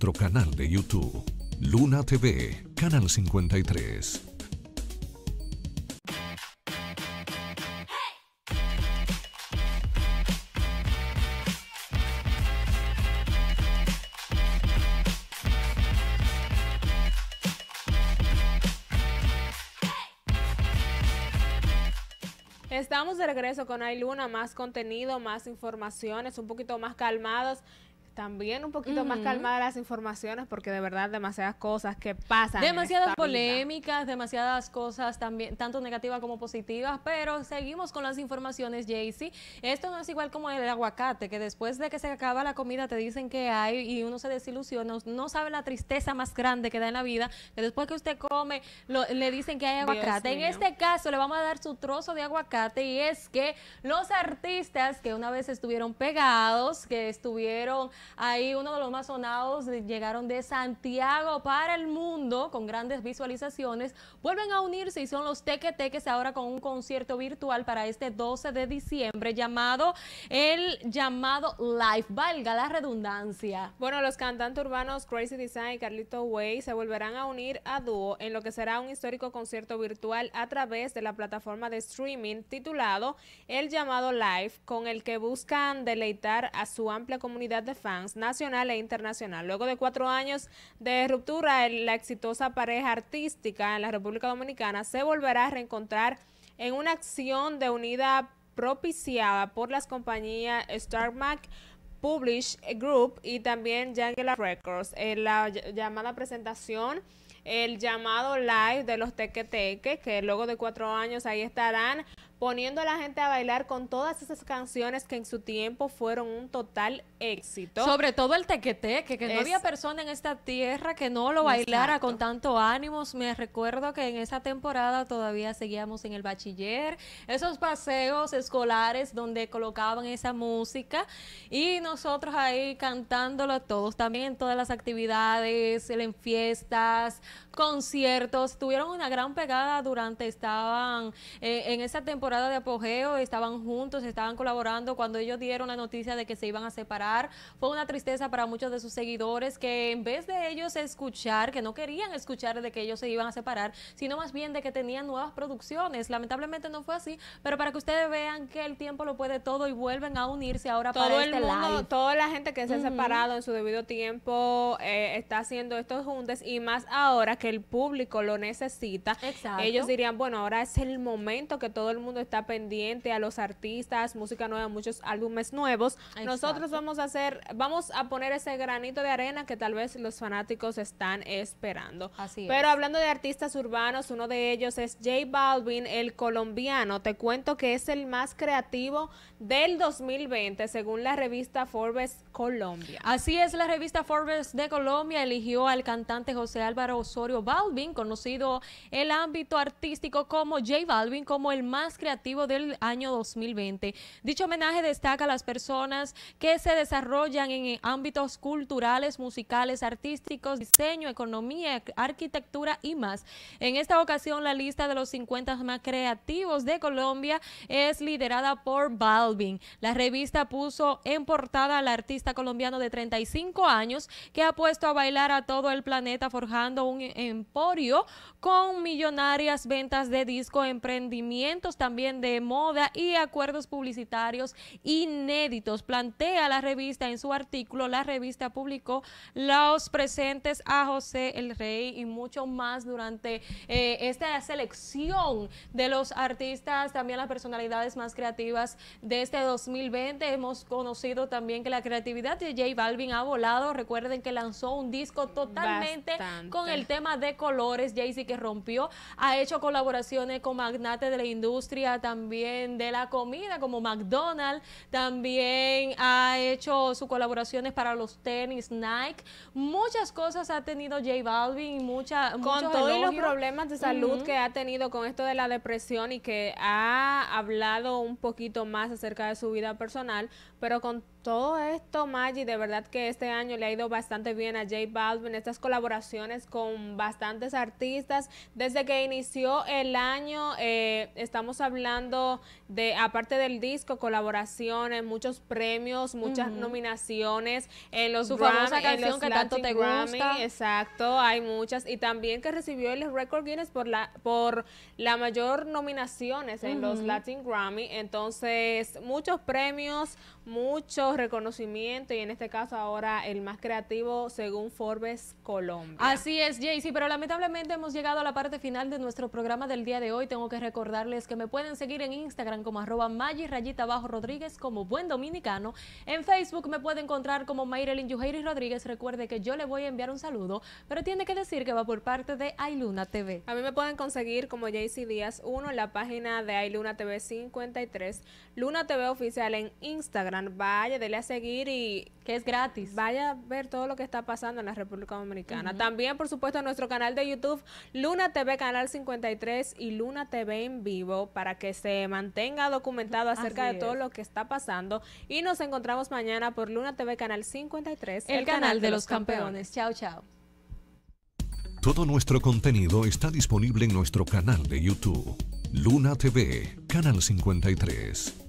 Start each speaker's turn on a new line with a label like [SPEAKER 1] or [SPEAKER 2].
[SPEAKER 1] nuestro canal de YouTube, Luna TV, Canal 53. Estamos de regreso con Ay Luna, más contenido, más informaciones, un poquito más calmados también un poquito más calmadas las informaciones porque de verdad demasiadas cosas que pasan. Demasiadas polémicas,
[SPEAKER 2] demasiadas cosas también, tanto negativas como positivas, pero seguimos con las informaciones, Jaycee. Esto no es igual como el aguacate, que después de que se acaba la comida te dicen que hay y uno se desilusiona, no sabe la tristeza más grande que da en la vida, que después que usted come le dicen que hay aguacate. En este caso le vamos a dar su trozo de aguacate y es que los artistas que una vez estuvieron pegados, que estuvieron Ahí uno de los más sonados llegaron de Santiago para el mundo con grandes visualizaciones. Vuelven a unirse y son los Teques ahora con un concierto virtual para este 12 de diciembre llamado el llamado Live, valga la redundancia. Bueno, los cantantes
[SPEAKER 1] urbanos Crazy Design y Carlito Way se volverán a unir a dúo en lo que será un histórico concierto virtual a través de la plataforma de streaming titulado El llamado Live, con el que buscan deleitar a su amplia comunidad de fans nacional e internacional. Luego de cuatro años de ruptura, la exitosa pareja artística en la República Dominicana se volverá a reencontrar en una acción de unida propiciada por las compañías Mac Publish Group y también Jangela Records. En eh, la llamada presentación, el llamado live de los teque, teque que luego de cuatro años ahí estarán poniendo a la gente a bailar con todas esas canciones que en su tiempo fueron un total éxito. Sobre
[SPEAKER 2] todo el tequete, que, no había persona en esta tierra que no lo bailara con tanto ánimos. Me recuerdo que en esa temporada todavía seguíamos en el bachiller, esos paseos escolares donde colocaban esa música y nosotros ahí cantándolo todos, también todas las actividades, en fiestas, conciertos. Tuvieron una gran pegada durante, estaban eh, en esa temporada de apogeo, estaban juntos, estaban colaborando. Cuando ellos dieron la noticia de que se iban a separar, fue una tristeza para muchos de sus seguidores que en vez de ellos escuchar, que no querían escuchar de que ellos se iban a separar, sino más bien de que tenían nuevas producciones. Lamentablemente no fue así, pero para que ustedes vean que el tiempo lo puede todo y vuelven a unirse ahora todo para el este mundo,
[SPEAKER 1] Toda la gente
[SPEAKER 2] que se ha separado
[SPEAKER 1] en su debido tiempo eh, está haciendo estos juntes y más ahora que el público lo necesita. Ellos dirían, bueno, ahora es el momento que todo el mundo está pendiente a los artistas, música nueva, muchos álbumes nuevos. Nosotros vamos a hacer, vamos a poner ese granito de arena que tal vez los fanáticos están esperando. Pero hablando de artistas urbanos, uno de ellos es J Balvin, el colombiano. Te cuento que es el más creativo del
[SPEAKER 2] 2020, según la revista Forbes Colombia. Así es, la revista Forbes de Colombia eligió al cantante José Álvaro Osorio Balvin, conocido el ámbito artístico como J Balvin, como el más creativo Creativo del año 2020. Dicho homenaje destaca a las personas que se desarrollan en ámbitos culturales, musicales, artísticos, diseño, economía, arquitectura y más. En esta ocasión, la lista de los 50 más creativos de Colombia es liderada por Balvin. La revista puso en portada al artista colombiano de 35 años que ha puesto a bailar a todo el planeta forjando un emporio con millonarias ventas de disco, emprendimientos también de moda y acuerdos publicitarios inéditos. Plantea la revista en su artículo, la revista publicó los presentes a José el Rey y mucho más durante eh, esta selección de los artistas, también las personalidades más creativas de este 2020. Hemos conocido también que la creatividad de J Balvin ha volado. Recuerden que lanzó un disco totalmente con el tema de colores. Jay-Z que rompió, ha hecho colaboraciones con magnates de la industria también de la comida, como McDonald's, también ha hecho sus colaboraciones para los tenis, Nike, muchas cosas ha tenido J Balvin, mucha, con todos los problemas de salud que ha tenido
[SPEAKER 1] con esto de la depresión y que ha hablado un poquito más acerca de su vida personal, pero con todo esto, Maggie de verdad que este año le ha ido bastante bien a J Balvin, estas colaboraciones con bastantes artistas. Desde que inició el año, eh, estamos hablando hablando de, aparte del disco, colaboraciones, muchos premios, muchas nominaciones, en los su famosa canción que tanto te Grammy, Exacto, hay muchas. Y también que recibió el Record Guinness por la, por la mayor nominaciones en los Latin Grammy. Entonces, muchos premios, mucho reconocimiento y en este caso ahora el más creativo según
[SPEAKER 2] Forbes Colombia. Así es, si pero lamentablemente hemos llegado a la parte final de nuestro programa del día de hoy. Tengo que recordarles que me pueden seguir en Instagram como arroba rayita bajo Rodríguez como buen dominicano. En Facebook me puede encontrar como Mayrelin y Rodríguez. Recuerde que yo le voy a enviar un saludo, pero tiene que decir que va por parte de Ailuna TV. A mí me pueden conseguir como
[SPEAKER 1] JC Díaz uno en la página de Ailuna TV 53, Luna TV oficial en Instagram. Vaya, dele a seguir y... Que es gratis. Vaya a ver todo lo que está pasando en la República Dominicana. También, por supuesto, nuestro canal de YouTube, Luna TV Canal 53 y Luna TV en vivo para que se mantenga documentado acerca de todo lo que está pasando. Y nos encontramos mañana por Luna TV Canal 53, el, canal, de, los, campeones. Chao, chao. Todo nuestro contenido está disponible en nuestro canal de YouTube, Luna TV, Canal 53.